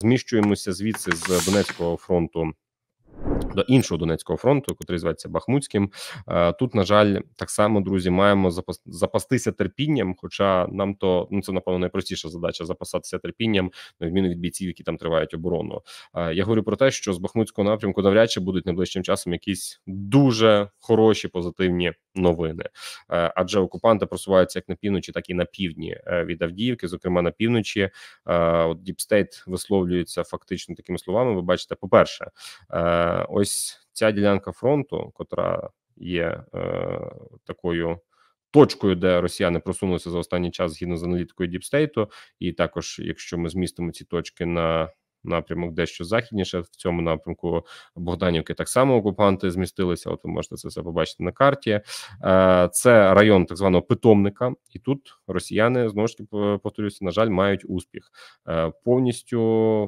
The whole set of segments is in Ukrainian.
Зміщуємося звідси з Донецького фронту до іншого Донецького фронту, який зветься Бахмутським. Е, тут, на жаль, так само друзі, маємо запастися терпінням. Хоча нам то ну це напевно найпростіша задача запасатися терпінням, на відміну від бійців, які там тривають оборону. Е, я говорю про те, що з Бахмутського напрямку навряд чи будуть найближчим часом якісь дуже хороші позитивні новини, е, адже окупанти просуваються як на півночі, так і на півдні е, від Авдіївки. Зокрема, на півночі е, от Діпстейт висловлюється фактично такими словами. Ви бачите, по перше, ось ця ділянка фронту, котра є такою. Точкою, де росіяни просунулися за останній час згідно з аналітикою Діпстейту, і також, якщо ми змістимо ці точки на напрямок дещо західніше. В цьому напрямку Богданівки так само окупанти змістилися. От ви можете це все побачити на карті. Е, це район так званого питомника, і тут росіяни знову ж таки повторюся, на жаль, мають успіх е, повністю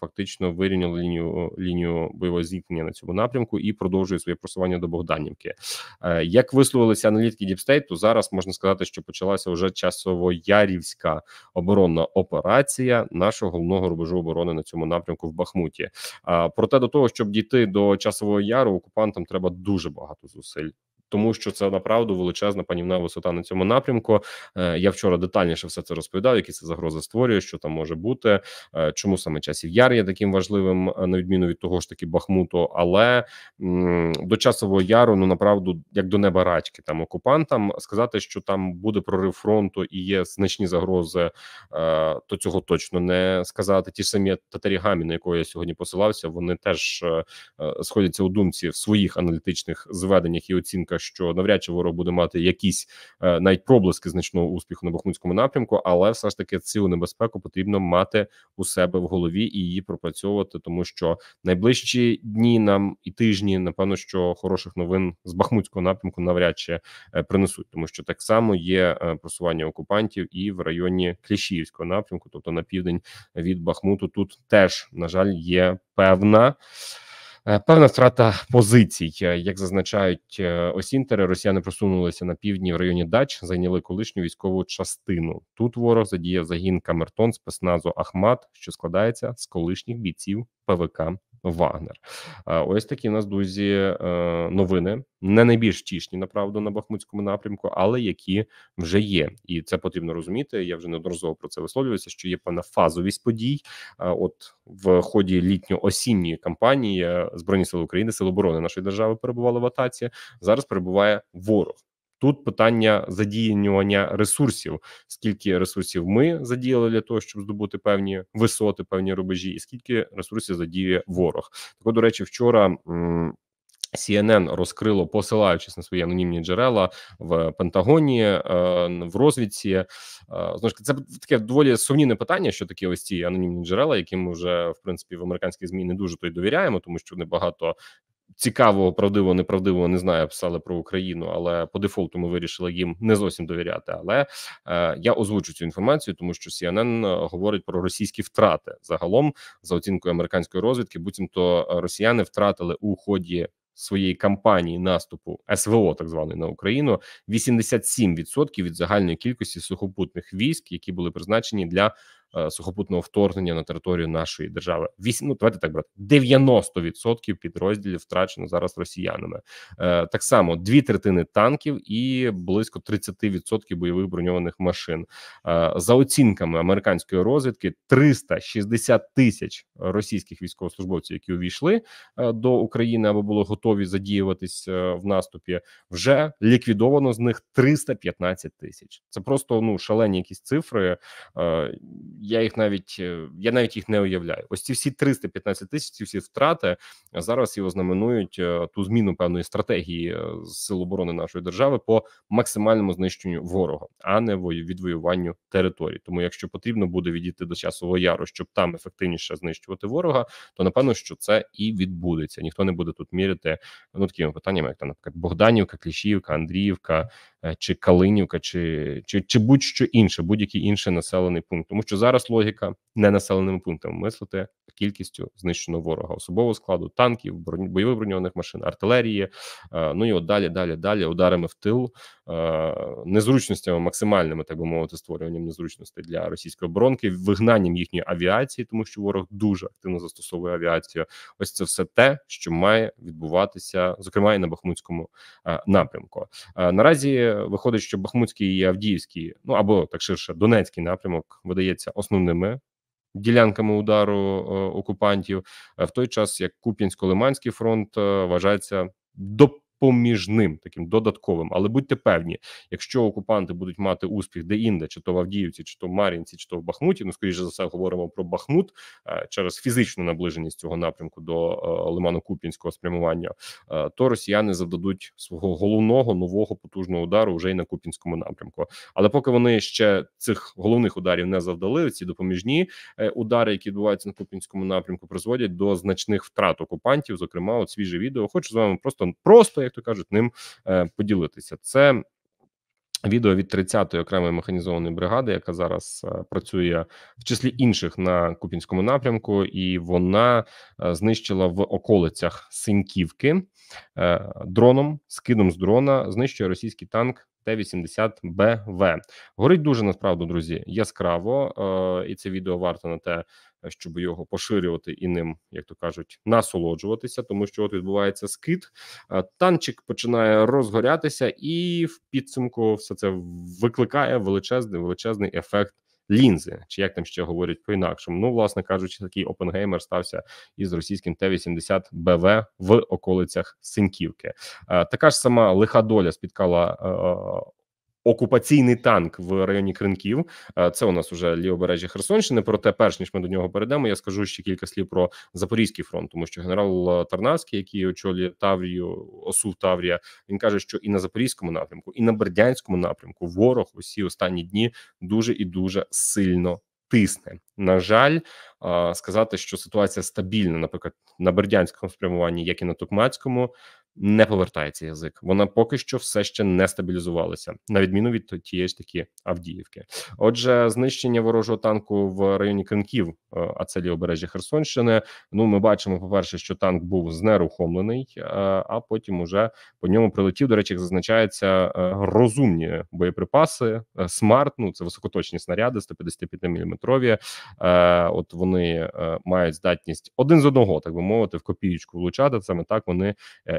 фактично вирівняли лінію лінію бойового зіткнення на цьому напрямку і продовжує своє просування до Богданівки. Е, як висловилися аналітики то зараз можна сказати, що почалася вже часово ярівська оборонна операція нашого головного рубежу оборони на цьому напрямку напрямку в Бахмуті. Проте до того, щоб дійти до часового яру, окупантам треба дуже багато зусиль тому що це направду величезна панівна висота на цьому напрямку. Е, я вчора детальніше все це розповідав, які це загрози створює, що там може бути, е, чому саме часів яр є таким важливим, е, на відміну від того ж таки Бахмуту. Але до часового яру, ну направду, як до неба рачки там окупантам сказати, що там буде прорив фронту і є значні загрози, то цього точно не сказати. Ті ж самі татарігамі, на якого я сьогодні посилався, вони теж сходяться у думці в своїх аналітичних зведеннях і оцінках що навряд чи ворог буде мати якісь е, навіть проблиски значного успіху на бахмутському напрямку, але все ж таки цілу небезпеку потрібно мати у себе в голові і її пропрацьовувати, тому що найближчі дні нам і тижні, напевно, що хороших новин з бахмутського напрямку навряд чи е, принесуть, тому що так само є е, просування окупантів і в районі Кліщіївського напрямку, тобто на південь від Бахмуту, тут теж на жаль є певна. Е, певна втрата позицій, е, як зазначають е, осінтери, росіяни просунулися на півдні в районі дач, зайняли колишню військову частину. Тут ворог задіяв загін Камертон спецназу Ахмат, що складається з колишніх бійців ПВК Вагнер. Е, ось такі в нас друзі е, новини, не найбільш тішні, направду, на Бахмутському напрямку, але які вже є, і це потрібно розуміти. Я вже неодноразово про це висловлююся. Що є певна фазовість подій. Е, от в ході літньо-осінньої кампанії збройні сили України, Сили оборони нашої держави перебували в атаці. Зараз перебуває ворог. Тут питання задіювання ресурсів, скільки ресурсів ми задіяли для того, щоб здобути певні висоти, певні рубежі, і скільки ресурсів задіє ворог. Так, до речі, вчора. CNN розкрило, посилаючись на свої анонімні джерела в Пентагоні е, в розвідці. Е, знову це таке доволі сумнівне питання, що такі ось ці анонімні джерела, яким вже в принципі в американській змі не дуже то й довіряємо, тому що вони багато цікавого, правдивого, неправдивого не знаю, писали про Україну, але по дефолту ми вирішили їм не зовсім довіряти. Але е, я озвучу цю інформацію, тому що CNN е, говорить про російські втрати загалом, за оцінкою американської розвідки, буцімто е, росіяни втратили у ході. Своєї кампанії наступу СВО, так званої на Україну, 87% від загальної кількості сухопутних військ, які були призначені для Е, сухопутного вторгнення на територію нашої держави. Вісім ну, давайте так брати 90% підрозділів втрачено зараз росіянами. Е, так само дві третини танків і близько 30% бойових броньованих машин. Е, за оцінками американської розвідки, 360 тисяч російських військовослужбовців, які увійшли до України або були готові задіюватись в наступі, вже ліквідовано з них 315 тисяч. Це просто ну шалені якісь цифри я їх навіть е, я навіть їх не уявляю. Ось ці всі 315 тисяч, ці всі втрати зараз його знаменують е, ту зміну певної стратегії е, сил оборони нашої держави по максимальному знищенню ворога, а не відвоюванню територій. Тому, якщо потрібно буде відійти до часового яру, щоб там ефективніше знищувати ворога, то напевно, що це і відбудеться. Ніхто не буде тут міряти ну такими питаннями, як там наприклад Богданівка, Кліщівка, Андріївка. Е, чи Калинівка, чи чи, чи будь-що інше, будь-який інший населений пункт, тому що зараз логіка не населеними пунктами мислити кількістю знищеного ворога, особового складу танків, бойових броньованих машин, артилерії. Е, ну і от далі, далі, далі, ударами в тил незручностями, максимальними, так би мовити, створюванням незручностей для російської оборонки, вигнанням їхньої авіації, тому що ворог дуже активно застосовує авіацію. Ось це все те, що має відбуватися, зокрема і на Бахмутському напрямку. Наразі виходить, що Бахмутський і Авдіївський, ну або так ширше, Донецький напрямок видається основними. Ділянками удару окупантів в той час, як Куп'янсько-Лиманський фронт вважається до поміж ним, таким додатковим. Але будьте певні, якщо окупанти будуть мати успіх де-інде, чи то в Авдіївці, чи то в Мар'їнці, чи то в Бахмуті, ну скоріше за все говоримо про Бахмут е, через фізичну наближеність цього напрямку до е, Лиману Куп'янського спрямування, е, то росіяни завдадуть свого головного нового потужного удару вже й на купінському напрямку. Але поки вони ще цих головних ударів не завдали, ці допоміжні удари, які відбуваються на купінському напрямку, призводять до значних втрат окупантів. Зокрема, от свіже відео, хочу з вами просто просто як то кажуть, ним е, поділитися. Це Відео від 30-ї окремої механізованої бригади, яка зараз а, е, працює в числі інших на купінському напрямку, і вона а, е, знищила в околицях Синьківки а, дроном, скидом з дрона, знищує російський танк Т-80БВ. Горить дуже насправді, друзі, яскраво, е, і це відео варто на те, щоб його поширювати і ним, як то кажуть, насолоджуватися, тому що от відбувається скид, е, танчик починає розгорятися, і в підсумку все це викликає величезний величезний ефект лінзи, чи як там ще говорять по інакшому. Ну, власне кажучи, такий опенгеймер стався із російським Т-80 БВ в околицях Синьківки. Е, така ж сама лиха доля спіткала е, е, окупаційний танк в районі Кринків. Е, це у нас уже лівобережжя Херсонщини. Проте, перш ніж ми до нього перейдемо, я скажу ще кілька слів про Запорізький фронт, тому що генерал е, Тарнавський, який очолює Таврію, Осу Таврія, він каже, що і на Запорізькому напрямку, і на Бердянському напрямку ворог усі останні дні дуже і дуже сильно. Тисне на жаль, е, сказати, що ситуація стабільна, наприклад, на бердянському спрямуванні, як і на Токмацькому, не повертається язик. Вона поки що все ще не стабілізувалася, на відміну від тієї ж такі Авдіївки. Отже, знищення ворожого танку в районі Кринків, е, а це лівобережжя Херсонщини. Ну, ми бачимо, по перше, що танк був знерухомлений, е, а потім уже по ньому прилетів. До речі, як зазначається е, розумні боєприпаси, смарт. Ну це високоточні снаряди, 155 міліметрові. От вони мають здатність один з одного, так би мовити, в копієчку влучати. Саме так вони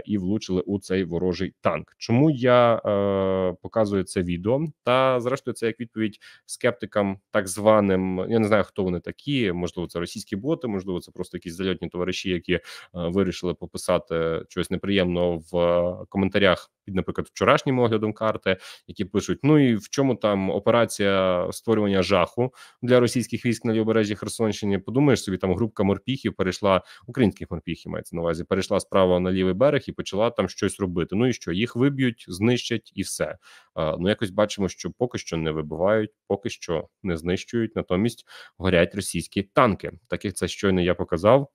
і влучили у цей ворожий танк. Чому я е, показую це відео? Та зрештою, це як відповідь скептикам, так званим. Я не знаю, хто вони такі. Можливо, це російські боти, можливо, це просто якісь зальотні товариші, які е, вирішили пописати щось неприємного в е, коментарях під, наприклад, вчорашнім оглядом карти, які пишуть: ну і в чому там операція створювання жаху для російських військ на лівобережжі Херсонщини. Подумаєш собі, там групка морпіхів перейшла українських морпіхів, мається на увазі, перейшла справа на лівий берег і почала там щось робити. Ну і що їх виб'ють, знищать і все. А, ну якось бачимо, що поки що не вибивають, поки що не знищують, натомість горять російські танки. Таких це щойно я показав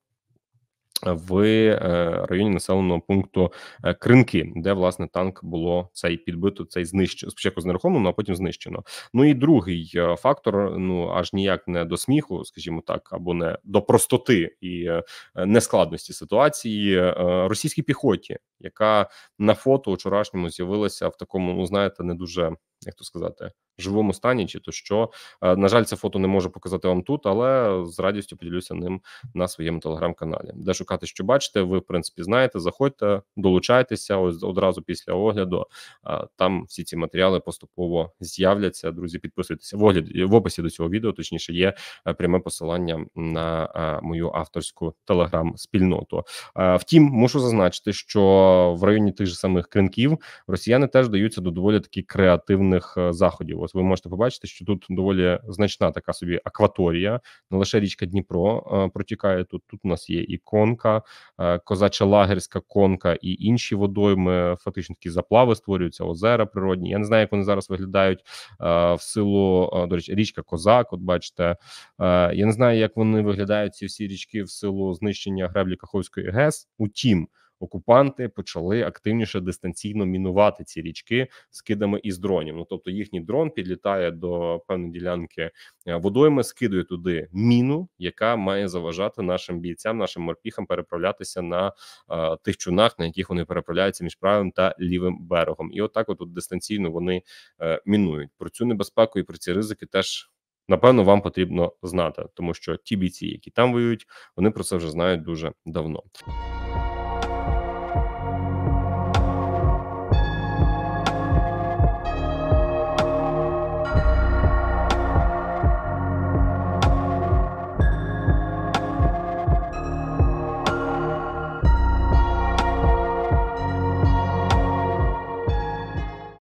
в е, районі населеного пункту е, Кринки, де власне танк було цей підбито, цей знищено спочатку знерухомлено, а потім знищено. Ну і другий е, фактор: ну аж ніяк не до сміху, скажімо так, або не до простоти і нескладності ситуації російській піхоті, яка на фото вчорашньому з'явилася в такому, ну знаєте, не дуже як то сказати живому стані, чи то що е, на жаль, це фото не можу показати вам тут, але з радістю поділюся ним на своєму телеграм-каналі. Де шукати, що бачите, ви в принципі знаєте. Заходьте, долучайтеся. Ось одразу після огляду. Е, там всі ці матеріали поступово з'являться. Друзі, підписуйтеся в огляді в описі до цього відео. Точніше, є е, пряме посилання на мою авторську телеграм-спільноту. Втім, мушу зазначити, що в районі тих же самих кринків росіяни теж даються до доволі таки креативних заходів. От ви можете побачити, що тут доволі значна така собі акваторія, не лише річка Дніпро е, протікає тут. Тут у нас є і конка, е, козача лагерська конка і інші водойми. Фактично такі заплави створюються, озера природні. Я не знаю, як вони зараз виглядають е, в силу до речі, річка Козак. От бачите, я не знаю, як вони виглядають ці всі річки в силу знищення греблі Каховської ГЕС. Утім окупанти почали активніше дистанційно мінувати ці річки скидами із дронів. Ну тобто їхній дрон підлітає до певної ділянки е, водойми, скидує туди міну, яка має заважати нашим бійцям, нашим морпіхам переправлятися на е, тих чунах, на яких вони переправляються між правим та лівим берегом, і отак, от, от дистанційно вони е, мінують про цю небезпеку і про ці ризики теж. Напевно, вам потрібно знати, тому що ті бійці, які там воюють, вони про це вже знають дуже давно.